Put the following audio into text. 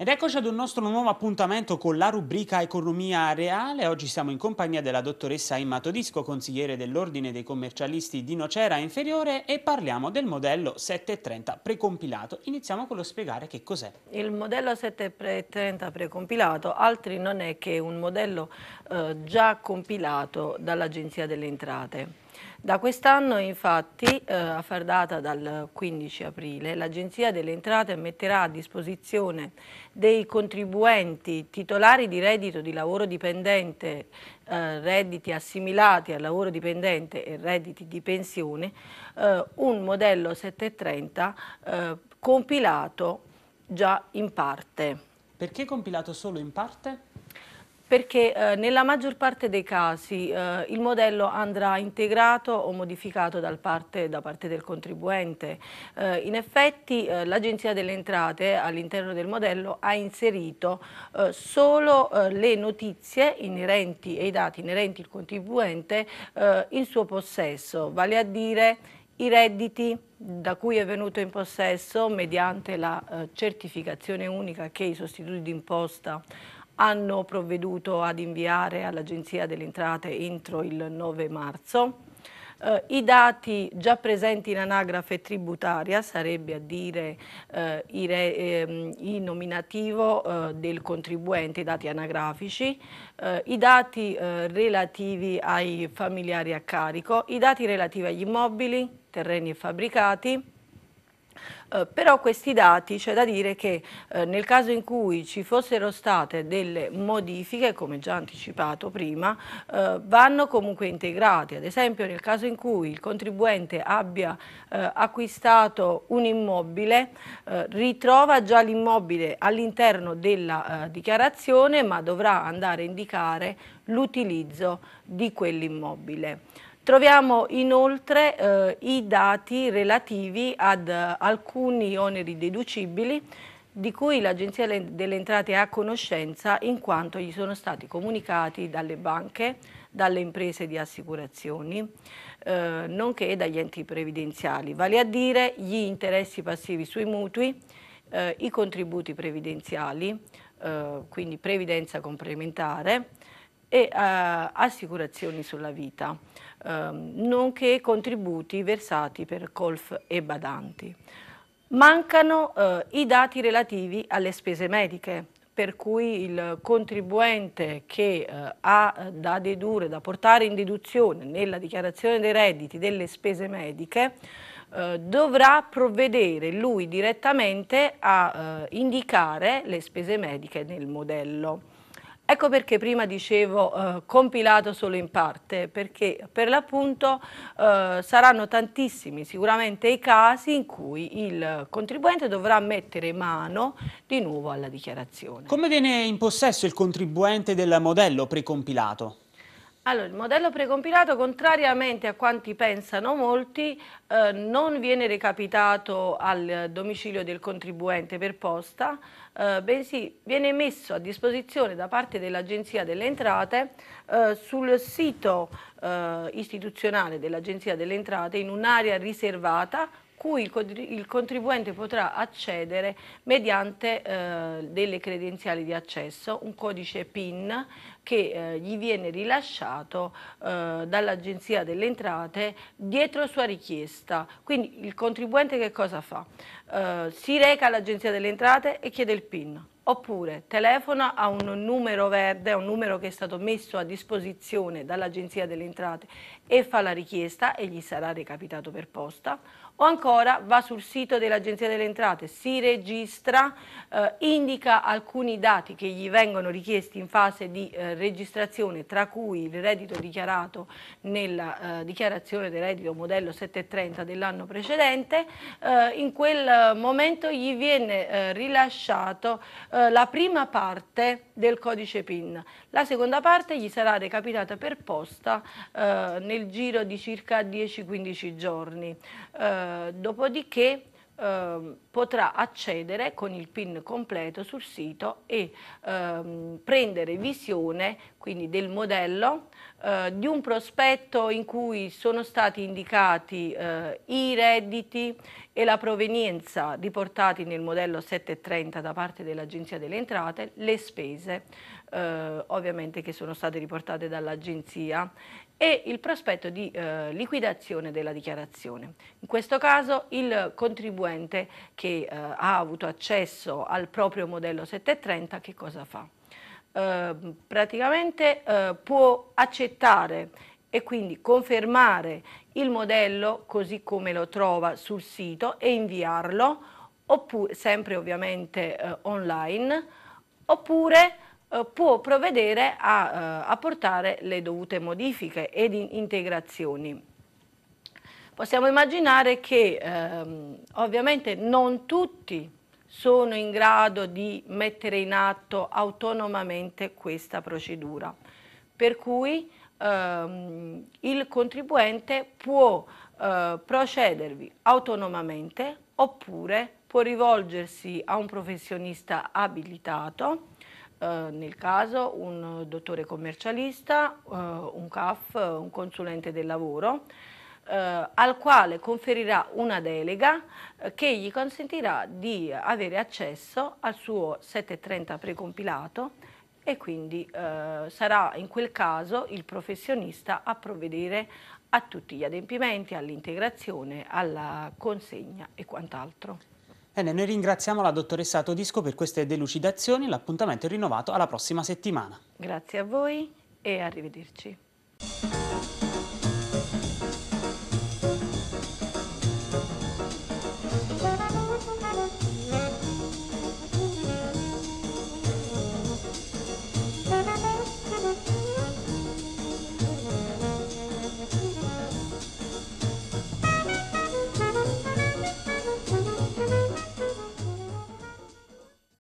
Ed eccoci ad un nostro nuovo appuntamento con la rubrica Economia Reale. Oggi siamo in compagnia della dottoressa Emma Todisco, consigliere dell'Ordine dei commercialisti di Nocera Inferiore e parliamo del modello 730 precompilato. Iniziamo con lo spiegare che cos'è. Il modello 730 precompilato altri non è che un modello eh, già compilato dall'Agenzia delle Entrate. Da quest'anno infatti, eh, a far data dal 15 aprile, l'Agenzia delle Entrate metterà a disposizione dei contribuenti titolari di reddito di lavoro dipendente, eh, redditi assimilati al lavoro dipendente e redditi di pensione, eh, un modello 730 eh, compilato già in parte. Perché compilato solo in parte? perché eh, nella maggior parte dei casi eh, il modello andrà integrato o modificato parte, da parte del contribuente. Eh, in effetti eh, l'Agenzia delle Entrate all'interno del modello ha inserito eh, solo eh, le notizie inerenti e i dati inerenti al contribuente in suo possesso, vale a dire i redditi da cui è venuto in possesso mediante la certificazione unica che i sostituti d'imposta hanno provveduto ad inviare all'Agenzia delle Entrate entro il 9 marzo. Eh, I dati già presenti in anagrafe tributaria, sarebbe a dire eh, i, ehm, nominativo eh, del contribuente, i dati anagrafici, eh, i dati eh, relativi ai familiari a carico, i dati relativi agli immobili, terreni e fabbricati, eh, però questi dati c'è da dire che eh, nel caso in cui ci fossero state delle modifiche, come già anticipato prima, eh, vanno comunque integrati. Ad esempio nel caso in cui il contribuente abbia eh, acquistato un immobile, eh, ritrova già l'immobile all'interno della dichiarazione ma dovrà andare a indicare l'utilizzo di quell'immobile. Troviamo inoltre eh, i dati relativi ad uh, alcuni oneri deducibili di cui l'Agenzia delle Entrate ha conoscenza in quanto gli sono stati comunicati dalle banche, dalle imprese di assicurazioni, eh, nonché dagli enti previdenziali, vale a dire gli interessi passivi sui mutui, eh, i contributi previdenziali, eh, quindi previdenza complementare, e eh, assicurazioni sulla vita, ehm, nonché contributi versati per colf e badanti. Mancano eh, i dati relativi alle spese mediche, per cui il contribuente che eh, ha eh, da dedurre, da portare in deduzione nella dichiarazione dei redditi delle spese mediche, eh, dovrà provvedere lui direttamente a eh, indicare le spese mediche nel modello. Ecco perché prima dicevo eh, compilato solo in parte, perché per l'appunto eh, saranno tantissimi sicuramente i casi in cui il contribuente dovrà mettere mano di nuovo alla dichiarazione. Come viene in possesso il contribuente del modello precompilato? Allora, il modello precompilato, contrariamente a quanti pensano molti, eh, non viene recapitato al domicilio del contribuente per posta, eh, bensì viene messo a disposizione da parte dell'Agenzia delle Entrate eh, sul sito eh, istituzionale dell'Agenzia delle Entrate in un'area riservata cui il contribuente potrà accedere mediante eh, delle credenziali di accesso, un codice PIN che eh, gli viene rilasciato eh, dall'Agenzia delle Entrate dietro sua richiesta. Quindi il contribuente che cosa fa? Eh, si reca all'Agenzia delle Entrate e chiede il PIN oppure telefona a un numero verde, un numero che è stato messo a disposizione dall'Agenzia delle Entrate e fa la richiesta e gli sarà recapitato per posta, o ancora va sul sito dell'Agenzia delle Entrate, si registra, eh, indica alcuni dati che gli vengono richiesti in fase di eh, registrazione, tra cui il reddito dichiarato nella eh, dichiarazione del reddito modello 730 dell'anno precedente, eh, in quel momento gli viene eh, rilasciato eh, la prima parte del codice PIN, la seconda parte gli sarà recapitata per posta nel giro di circa 10-15 giorni. Eh, dopodiché eh, potrà accedere con il PIN completo sul sito e ehm, prendere visione quindi del modello, eh, di un prospetto in cui sono stati indicati eh, i redditi e la provenienza riportati nel modello 730 da parte dell'Agenzia delle Entrate, le spese eh, ovviamente che sono state riportate dall'Agenzia e il prospetto di eh, liquidazione della dichiarazione. In questo caso il contribuente che eh, ha avuto accesso al proprio modello 730 che cosa fa? Ehm, praticamente eh, può accettare e quindi confermare il modello così come lo trova sul sito e inviarlo, oppure, sempre ovviamente eh, online, oppure eh, può provvedere a eh, apportare le dovute modifiche ed integrazioni. Possiamo immaginare che ehm, ovviamente non tutti sono in grado di mettere in atto autonomamente questa procedura. Per cui ehm, il contribuente può eh, procedervi autonomamente oppure può rivolgersi a un professionista abilitato, eh, nel caso un dottore commercialista, eh, un CAF, un consulente del lavoro, eh, al quale conferirà una delega eh, che gli consentirà di avere accesso al suo 730 precompilato e quindi eh, sarà in quel caso il professionista a provvedere a tutti gli adempimenti, all'integrazione, alla consegna e quant'altro. Bene, noi ringraziamo la dottoressa Todisco per queste delucidazioni, l'appuntamento è rinnovato alla prossima settimana. Grazie a voi e arrivederci.